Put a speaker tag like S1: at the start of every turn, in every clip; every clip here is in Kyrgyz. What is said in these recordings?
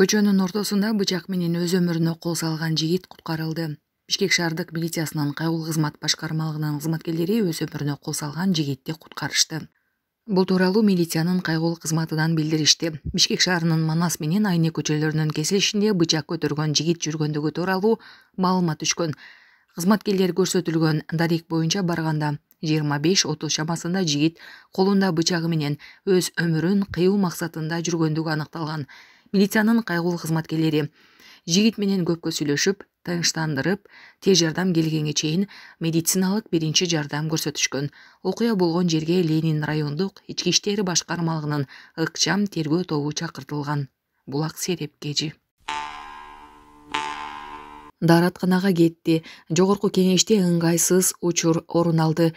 S1: көчөнүн ортосунда бычак менен өз өмүрүнө кол салган жигит куткарылды бишкек шаардык милициясынын кайгуул кызмат башкармалыгынын кызматкерлери өз өмүрүнө кол салган жигитти куткарышты бул тууралуу милициянын кайгуул кызматынан билдиришти бишкек шаарынын манас менен айне көчөлөрүнүн кесилишинде бычак көтөргөн жигит жүргөндүгү тууралуу маалымат түшкөн кызматкерлер көрсөтүлгөн дарек боюнча барганда жыйырма беш отуз чамасында жигит колунда бычагы менен өз өмүрүн кыюу максатында жүргөндүгү аныкталган милициянын кайгылуу кызматкерлери жигит менен көпкө сүйлөшүп тынчтандырып тез жардам келгенге чейин медициналык биринчи жардам көрсөтүшкөн окуя болгон жерге ленин райондук ички иштер башкармалыгынын ыкчам тергөө тобу чакыртылган булак серепкежи дааратканага кетти жогорку кеңеште ыңгайсыз учур орун алды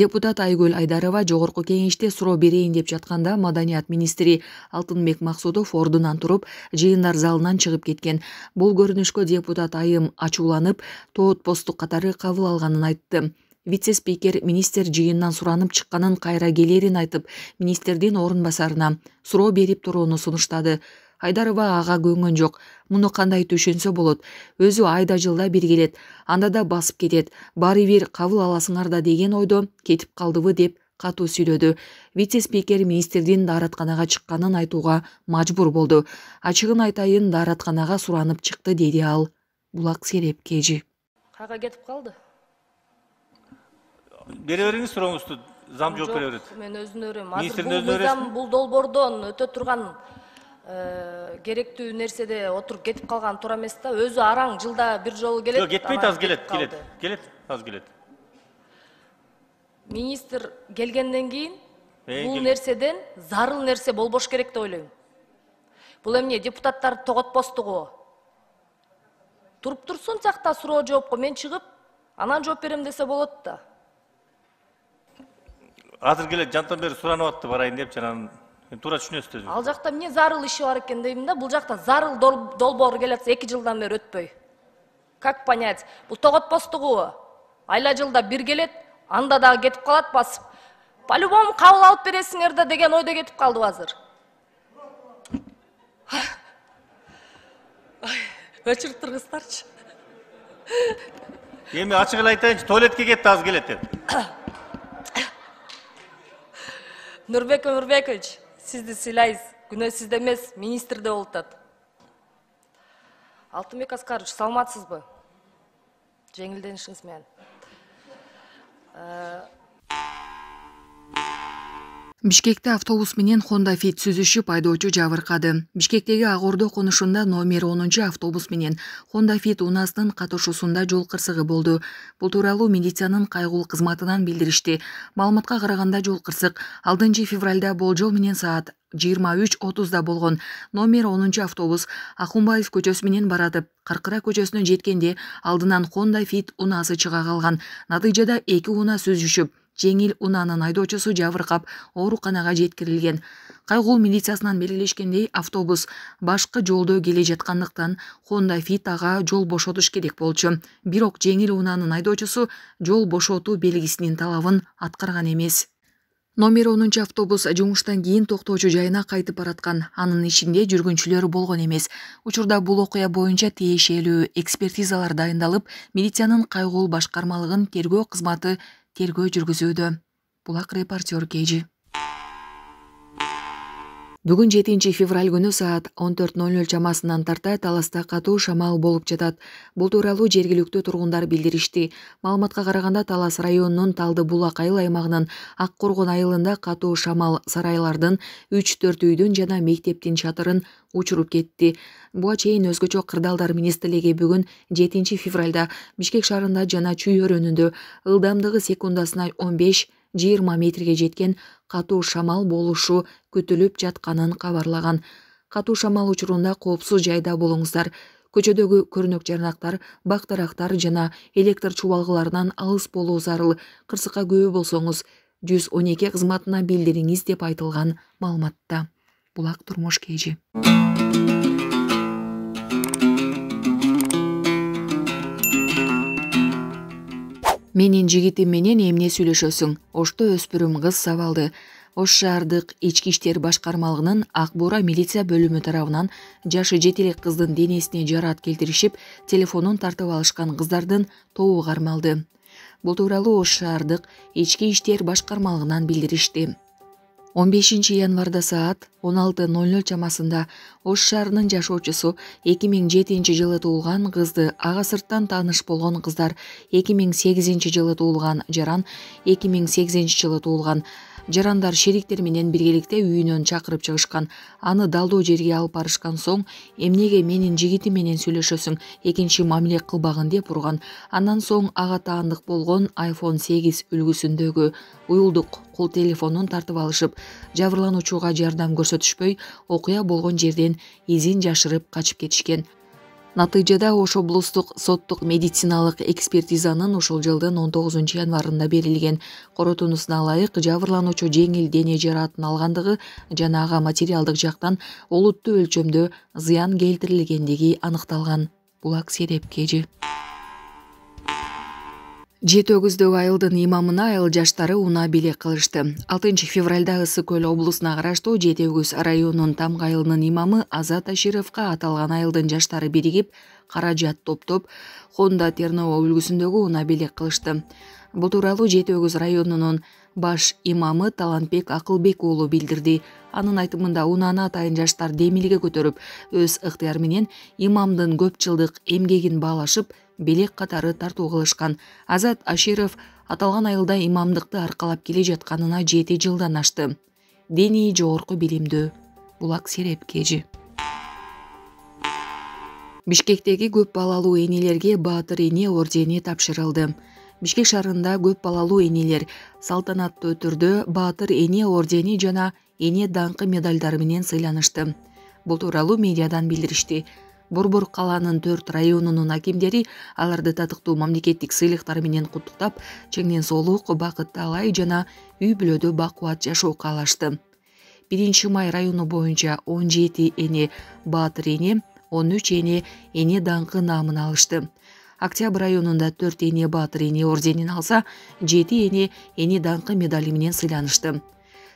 S1: депутат айгүл айдарова жогорку кеңеште суроо берейин деп жатканда маданият министри алтынбек максудов ордунан туруп жыйындар залынан чыгып кеткен бул көрүнүшкө депутат айым ачууланып тоот посттук катары кабыл алганын айтты вице спикер министр жыйындан суранып чыкканын кайра келерин айтып министрдин орун басарына суроо берип турууну сунуштады айдарова ага көнгөн жок муну кандай түшүнсө болот өзү айда жылда бир келет анда да басып кетет баары бир кабыл аласыңар да деген ойдо кетип калдыбы деп катуу сүйлөдү вице спикер министрдин дааратканага чыкканын айтууга мажбур болду ачыгын айтайын дааратканага суранып чыкты деди ал булак сереп кежи кага кетип калды бере бериңиз сурооңузду зам жооп бере берет мен өзүнө берем министрдің өзүнө бұл бул долбоордон өтө турган Э, керектүү нерседе отуруп кетип калган туура эмес да өзү араң жылда бир жолу келет жок кетпейт азыр келет келет келет азыр келет министр келгенден кийин э, бул нерседен зарыл нерсе болбош керек деп ойлойм бул эмне депутаттарды тоготпостугубу туруп турсун тииякта суроо жоопко мен чыгып анан жооп берем десе болот да азыр келет жантан бери суранып атты барайын депчи анан тура туура түшүнөсүз ал жакта эмне зарыл иши бар экен дейм да бул жакта зарыл долбоор атса эки жылдан бери өтпөй как понять бул тоготпостугубу айла жылда бир келет анда дагы кетип калат басып по любому кабыл алып бересиңер да деген ойдо кетип калдыбы азыр өчүрүп тургузсаңарчы эми ачык эле айтайынчы туалетке кетти аз келет деп нурбек өмүрбекович сізді сыйлайбыз күнөө сизде эмес министрде болуп атат алтынбек аскарович саламатсызбы жеңилденишиңиз менен бишкекте автобус менен хоnda fiт сүзүшүп айдоочу жабыркады бишкектеги ак ордо конушунда номер онунчу автобус менен хонда fiт унаасынын катышуусунда жол кырсыгы болду бул тууралуу милициянын кайгуул кызматынан билдиришти маалыматка караганда жол кырсык алтынчы февралда болжол менен саат жыйырма үч отузда болгон номер онунчу автобус ахунбаев көчөсү менен баратып каркыра көчөсүнө жеткенде алдынан хonda fitт унаасы чыга калган натыйжада эки унаа сүзүшүп жеңил унаанын айдоочусу жабыркап ооруканага жеткирилген кайгуу милициясынан белгилешкендей автобус башкы жолдо келе жаткандыктан хонда фит ага жол бошотуш керек болчу бирок жеңил унаанын айдоочусу жол бошотуу белгисинин талабын аткарган эмес номер онунчу автобус жумуштан кийин токтоочу жайына кайтып бараткан анын ичинде жүргүнчүлөр болгон эмес учурда бул окуя боюнча тиешелүү экспертизалар дайындалып милициянын кайгуул башкармалыгын тергөө кызматы тергөө жүргүзүүдө булак репортер кежи бүгүн жетинчи февраль күнү саат он төрт ноль ноль чамасынан тарта таласта катуу шамал болуп жатат бул тууралуу жергиликтүү тургундар билдиришти маалыматка караганда талас районунун талды булак айыл аймагынын ак коргон айылында катуу шамал сарайлардын үч төрт үйдүн жана мектептин чатырын учуруп кетти буга чейин өзгөчө кырдаалдар министрлиги бүгүн жетинчи февралда бишкек шаарында жана чүй өрөөнүндө ылдамдыгы секундасына он беш жыйырма метрге жеткен катуу шамал болушу күтүлүп жатканын кабарлаган катуу шамал учурунда коопсуз жайда болуңуздар көчөдөгү көрнөк жарнактар бак дарактар жана электр чубалгыларынан алыс болуу зарыл кырсыкка күбө болсоңуз жүз он эки кызматына билдириңиз деп айтылган маалыматта булак турмуш кежи менен жигитим менен эмне сүйлөшөсүң ошто өспүрүм кыз сабалды ош шаардык ички иштер башкармалыгынын ак буура милиция бөлүмү тарабынан жашы жети элек кыздын денесине жараат келтиришип телефонун тартып алышкан кыздардын тобу кармалды бул тууралуу ош шаардык ички иштер башкармалыгынан билдиришти он бешинчи январда саат он алты ноль ноль чамасында ош шаарынын жашоочусу эки миң жетинчи жылы туулган кызды ага сырттан тааныш болгон кыздар эки миң сегизинчи жылы туулган жаран эки миң сегизинчи жылы туулган жарандар шериктери менен биргеликте үйүнөн чакырып чыгышкан аны далдоо жерге алып барышкан соң эмнеге менин жигитим менен сүйлөшөсүң экинчи мамиле кылбагын деп урган андан соң ага таандык болгон айфон сегиз үлгүсүндөгү уюлдук кул телефонун тартып алышып жабырлануучуга жардам көрсөтүшпөй окуя болгон жерден изин жашырып качып кетишкен натыйжада ош облустук соттук медициналык экспертизанын ошол жылдын он тогузунчу январында берилген корутундусуна ылайык жабырлануучу жеңил дене жараатын алгандыгы жана ага материалдык жактан олуттуу өлчөмдө зыян келтирилгендиги аныкталган булак серепкежи кежі жети өгүздөгү айылдын имамына айыл жаштары унаа бийлик кылышты алтынчы февралда ысык көл облусуна караштуу жети өгүз районунун тамгы айылынын имамы азат ашировго аталган айылдын жаштары биригип каражат топтоп хонда терново үлгүсүндөгү унаа бийлик кылышты бул тууралуу жети өгүз районунун баш имамы талантбек акылбек уулу билдирди анын айтымында унааны атайын жаштар демилге көтөрүп өз ыктыяры менен имамдын көп жылдык эмгегин баалашып белек катары тартуу кылышкан азат аширов аталган айылда имамдыкты аркалап келе жатканына жети жылдан ашты диний жогорку билимдүү булак сереп kg бишкектеги көп балалуу энелерге баатыр эне ордени тапшырылды бишкек шаарында көп балалуу энелер салтанаттуу түрдө баатыр эне ордени жана эне даңкы медальдары менен сыйланышты бул тууралуу медиадан билдиришти борбор калаанын төрт районунун акимдери аларды татыктуу мамлекеттик сыйлыктар менен куттуктап чың ден соолук бакыт таалай жана үй бүлөдө бакубат жашоо каалашты биринчи май району боюнча он жети эне баатыр эне он үч эне эне даңкы наамын алышты октябрь районунда төрт эне баатыр эне орденин алса жети эне эне даңкы медали менен сыйланышты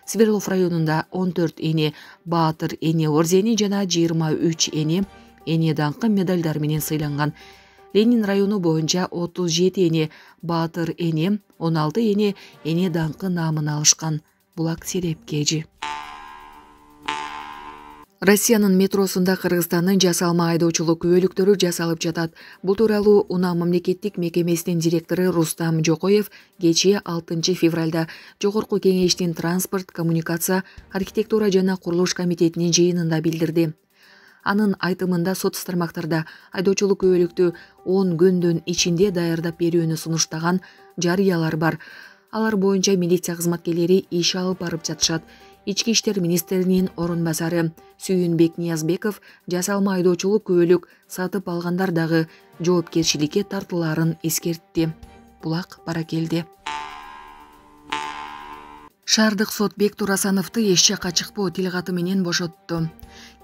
S1: свердлов районунда он төрт эне баатыр эне ордени жана жыйырма үч эне эне даңкы медалдары менен сыйланган ленин району боюнча отуз жети эне баатыр эне он алты эне эне даңкы наамын алышкан булак сереп kg россиянын метросунда кыргызстандын жасалма айдоочулук күбөлүктөрү жасалып жатат бул тууралуу уна мамлекеттик мекемесинин директору рустам жокоев кечээ алтынчы февралда жогорку кеңештин транспорт коммуникация архитектура жана курулуш комитетинин жыйынында билдирди анын айтымында соц тармактарда айдоочулук күбөлүктү он күндүн ичинде даярдап берүүнү сунуштаган жарыялар бар алар боюнча милиция кызматкерлери иш алып барып жатышат ички иштер министринин орун басары сүйүнбек ниязбеков жасалма айдоочулук күбөлүк сатып алгандар дагы жоопкерчиликке тартыларын эскертти булак баракелди шаардык сот бектур асановду эч жакка чыкпоо тил каты менен бошотту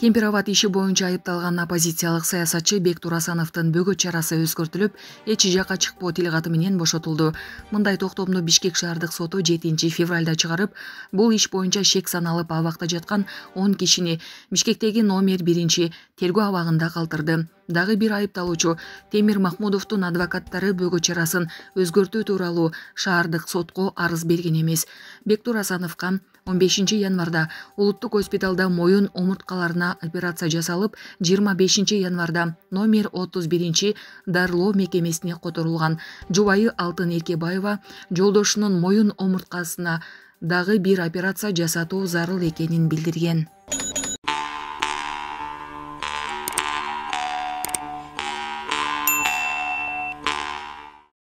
S1: кемпир абад иши боюнча айыпталган оппозициялык саясатчы бектур асановдун бөгөт чарасы өзгөртүлүп эч жакка чыкпоо тил каты менен бошотулду мындай токтомду бишкек шаардык соту жетинчи февралда чыгарып бул иш боюнча шек саналып абакта жаткан он кишини бишкектеги номер биринчи тергөө абагында калтырды дагы бир айыпталуучу темир махмудовдун адвокаттары бөгөт чарасын өзгөртүү тууралуу шаардык сотко арыз берген эмес бектур асановка он бешинчи январда улуттук госпиталда моюн омурткаларына операция жасалып жыйырма бешинчи январда номер отуз биринчи дарылоо мекемесине которулган жубайы алтын эркебаева жолдошунун моюн омурткасына дагы бир операция жасатуу зарыл экенин билдирген